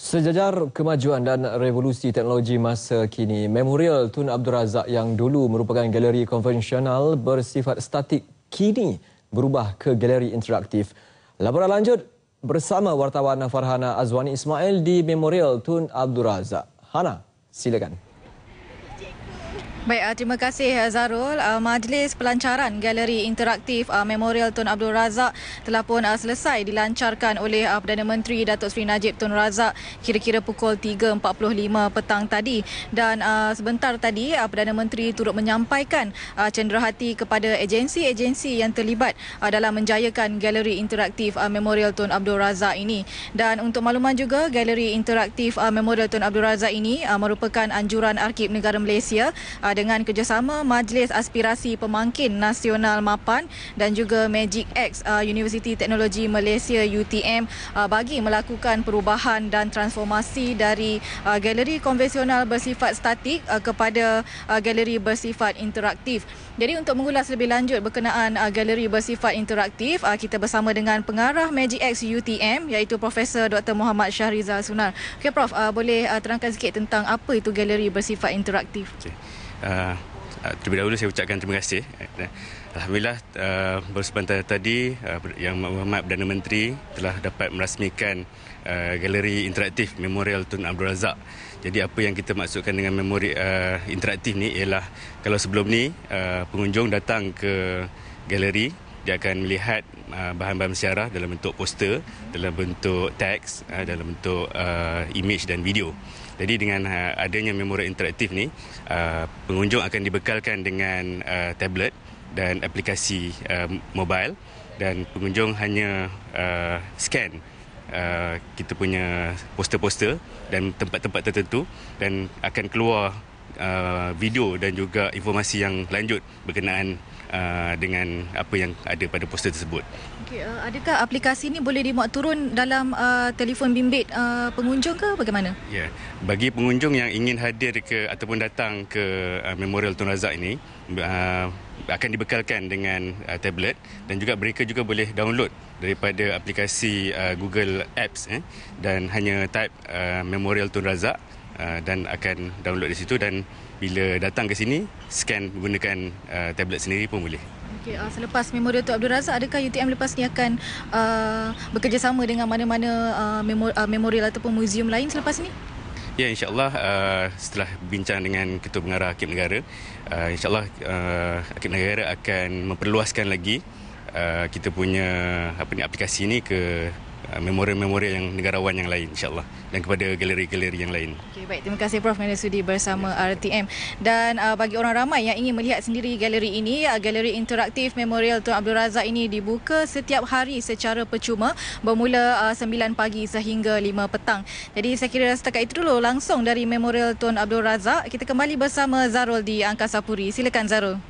Sejajar kemajuan dan revolusi teknologi masa kini, Memorial Tun Abdul Razak yang dulu merupakan galeri konvensional bersifat statik kini berubah ke galeri interaktif. Laporan lanjut bersama wartawan Farhana Azwani Ismail di Memorial Tun Abdul Razak. Hana, silakan. Baik, ah, terima kasih ah, Zarul. Ah, majlis pelancaran Galeri Interaktif Memorial Tun Abdul Razak telah pun selesai dilancarkan oleh Perdana Menteri Datuk Seri Najib Tun Razak kira-kira pukul 3.45 petang tadi. Dan sebentar tadi, Perdana Menteri turut menyampaikan cenderahati kepada agensi-agensi yang terlibat dalam menjayakan Galeri Interaktif Memorial Tun Abdul Razak ini. Dan untuk makluman juga, Galeri Interaktif Memorial Tun Abdul Razak ini merupakan anjuran Arkib Negara Malaysia Ah, dengan kerjasama Majlis Aspirasi Pemangkin Nasional Mapan dan juga Magic X ah, University Teknologi Malaysia UTM ah, bagi melakukan perubahan dan transformasi dari galeri konvensional bersifat statik kepada galeri bersifat interaktif. Jadi untuk mengulas lebih lanjut berkenaan galeri bersifat interaktif, kita bersama dengan pengarah Magic X UTM iaitu Profesor Dr. Muhammad Syahrizal Sunar. Okey Prof, boleh terangkan sikit tentang apa itu galeri bersifat interaktif? Ah, ah, terlebih dahulu saya ucapkan terima kasih. Alhamdulillah ah, baru sebentar tadi Yang Muhammad Perdana Menteri telah dapat merasmikan galeri interaktif Memorial Tun Abdul Razak. Jadi apa yang kita maksudkan dengan memori interaktif ni ialah kalau sebelum ni pengunjung datang ke galeri dia akan melihat uh, bahan-bahan sejarah dalam bentuk poster, dalam bentuk teks, uh, dalam bentuk uh, image dan video. Jadi dengan uh, adanya memori interaktif ni, pengunjung akan dibekalkan dengan tablet dan aplikasi mobile dan pengunjung hanya scan kita punya poster-poster dan tempat-tempat tertentu dan akan keluar Uh, video dan juga informasi yang lanjut berkenaan uh, dengan apa yang ada pada poster tersebut. Okey, uh, adakah aplikasi ini boleh dimuat turun dalam uh, telefon bimbit uh, pengunjung ke bagaimana? Ya, yeah. bagi pengunjung yang ingin hadir ke ataupun datang ke uh, Memorial Tun Razak ini, uh, akan dibekalkan dengan uh, tablet dan juga mereka juga boleh download daripada aplikasi uh, Google Apps eh, dan hanya type uh, Memorial Tun Razak Uh, dan akan download di situ dan bila datang ke sini scan menggunakan uh, tablet sendiri pun boleh. Okay, uh, selepas memori Dato' Abdul Razak adakah UTM lepas ni akan uh, bekerjasama dengan mana-mana uh, memori, uh, memorial ataupun muzium lain selepas ni? Ya, insyaAllah uh, setelah bincang dengan Ketua Pengarah Hakim Negara, uh, insyaAllah uh, Hakim Negara akan memperluaskan lagi uh, kita punya apa ni, aplikasi ini ke Ah, memori-memori yang negarawan yang lain insyaallah dan kepada galeri-galeri yang lain. Okay, baik terima kasih Prof kerana sudi bersama ya. RTM dan uh, bagi orang ramai yang ingin melihat sendiri galeri ini uh, galeri interaktif Memorial Tun Abdul Razak ini dibuka setiap hari secara percuma bermula uh, 9 pagi sehingga 5 petang. Jadi saya kira setakat itu dulu langsung dari Memorial Tun Abdul Razak kita kembali bersama Zarul di Angkasa Puri. Silakan Zarul.